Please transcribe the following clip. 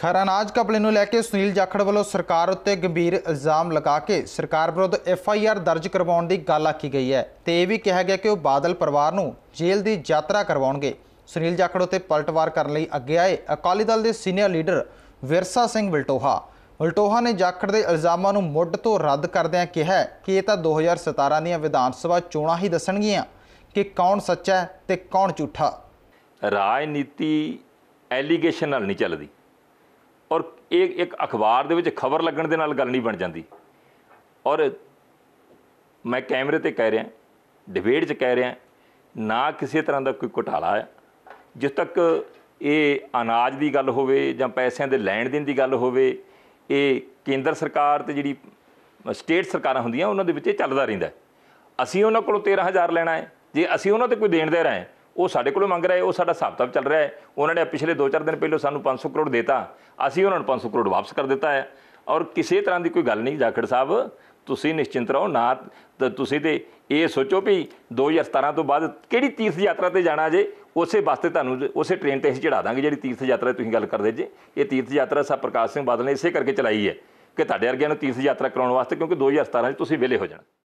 ਖਰਾ ਅਨਾਜ ਘਪਲੇ ਨੂੰ ਲੈ ਕੇ ਸੁਨੀਲ ਜਾਖੜ ਵੱਲੋਂ ਸਰਕਾਰ ਉੱਤੇ ਗੰਭੀਰ ਇਲਜ਼ਾਮ ਲਗਾ ਕੇ ਸਰਕਾਰ ਵਿਰੁੱਧ ਐਫ ਆਈ ਆਰ ਦਰਜ ਕਰਵਾਉਣ ਦੀ ਗੱਲ ਆਖੀ ਗਈ ਹੈ ਤੇ ਇਹ ਵੀ ਕਿਹਾ ਗਿਆ ਕਿ ਉਹ ਬਾਦਲ ਪਰਿਵਾਰ ਨੂੰ ਜੇਲ੍ਹ ਦੀ ਯਾਤਰਾ ਕਰਵਾਉਣਗੇ ਸੁਨੀਲ ਜਾਖੜ ਉੱਤੇ ਪਲਟਵਾਰ ਕਰਨ ਲਈ ਅੱਗੇ ਆਏ ਅਕਾਲੀ ਦਲ ਦੇ ਸੀਨੀਅਰ ਲੀਡਰ ਵਿਰਸਾ ਸਿੰਘ ਵਲਟੋਹਾ ਵਲਟੋਹਾ ਨੇ ਜਾਖੜ ਦੇ ਇਲਜ਼ਾਮਾਂ ਨੂੰ ਮੁੱਢ ਤੋਂ ਰੱਦ ਕਰਦਿਆਂ ਕਿਹਾ ਕਿ ਇਹ ਤਾਂ 2017 ਦੀਆਂ ਵਿਧਾਨ ਸਭਾ ਚੋਣਾਂ ਹੀ ਦੱਸਣਗੀਆਂ ਕਿ ਕੌਣ ਸੱਚਾ ਤੇ ਕੌਣ ਝੂਠਾ ਰਾਜਨੀਤੀ ਐਲੀਗੇਸ਼ਨ ਨਾਲ ਨਹੀਂ ਚੱਲਦੀ ਔਰ ਇਹ ਇੱਕ ਅਖਬਾਰ ਦੇ ਵਿੱਚ ਖਬਰ ਲੱਗਣ ਦੇ ਨਾਲ ਗੱਲ ਨਹੀਂ ਬਣ ਜਾਂਦੀ ਔਰ ਮੈਂ ਕੈਮਰੇ ਤੇ ਕਹਿ ਰਿਹਾ ਡਿਬੇਟ 'ਚ ਕਹਿ ਰਿਹਾ ਨਾ ਕਿਸੇ ਤਰ੍ਹਾਂ ਦਾ ਕੋਈ ਘੁਟਾਲਾ ਹੈ ਜਿਸ ਤੱਕ ਇਹ ਅਨਾਜ ਦੀ ਗੱਲ ਹੋਵੇ ਜਾਂ ਪੈਸਿਆਂ ਦੇ ਲੈਣ ਦੇਣ ਦੀ ਗੱਲ ਹੋਵੇ ਇਹ ਕੇਂਦਰ ਸਰਕਾਰ ਤੇ ਜਿਹੜੀ ਸਟੇਟ ਸਰਕਾਰਾਂ ਹੁੰਦੀਆਂ ਉਹਨਾਂ ਦੇ ਵਿੱਚ ਇਹ ਚੱਲਦਾ ਰਹਿੰਦਾ ਅਸੀਂ ਉਹਨਾਂ ਕੋਲੋਂ 13000 ਲੈਣਾ ਹੈ ਜੇ ਅਸੀਂ ਉਹਨਾਂ ਤੇ ਕੋਈ ਦੇਣ ਦੇ ਰਹੇ ਉਹ ਸਾਡੇ ਕੋਲੋਂ ਮੰਗ ਰਹੇ ਉਹ ਸਾਡਾ ਹਿਸਾਬ ਤਾਂ ਚੱਲ ਰਿਹਾ ਹੈ ਉਹਨਾਂ ਨੇ ਪਿਛਲੇ 2-4 ਦਿਨ ਪਹਿਲਾਂ ਸਾਨੂੰ 500 ਕਰੋੜ ਦਿੱਤਾ ਅਸੀਂ ਉਹਨਾਂ ਨੂੰ 500 ਕਰੋੜ ਵਾਪਸ ਕਰ ਦਿੱਤਾ ਹੈ ਔਰ ਕਿਸੇ ਤਰ੍ਹਾਂ ਦੀ ਕੋਈ ਗੱਲ ਨਹੀਂ ਜਾਖੜ ਸਾਹਿਬ ਤੁਸੀਂ ਨਿਸ਼ਚਿੰਤ ਰਹੋ ਨਾ ਤੁਸੀਂ ਤੇ ਇਹ ਸੋਚੋ ਵੀ 2017 ਤੋਂ ਬਾਅਦ ਕਿਹੜੀ ਤੀਰਥ ਯਾਤਰਾ ਤੇ ਜਾਣਾ ਜੇ ਉਸੇ ਵਾਸਤੇ ਤੁਹਾਨੂੰ ਉਸੇ ਟ੍ਰੇਨ ਤੇ ਅਸੀਂ ਚੜਾ ਦਾਂਗੇ ਜਿਹੜੀ ਤੀਰਥ ਯਾਤਰਾ ਤੁਸੀਂ ਗੱਲ ਕਰਦੇ ਜੇ ਇਹ ਤੀਰਥ ਯਾਤਰਾ ਸਾ ਪ੍ਰਕਾਸ਼ ਸਿੰਘ ਬਾਦਲ ਨੇ ਇਸੇ ਕਰਕੇ ਚਲਾਈ ਹੈ ਕਿ ਤੁਹਾਡੇ ਵਰਗਿਆਂ ਨੂੰ ਤੀਰਥ ਯਾਤਰਾ ਕਰਾਉਣ ਵਾਸਤੇ ਕਿਉਂਕਿ 2017 'ਚ ਤੁਸੀਂ ਵਿਲੇ ਹੋ ਜਾਣਾ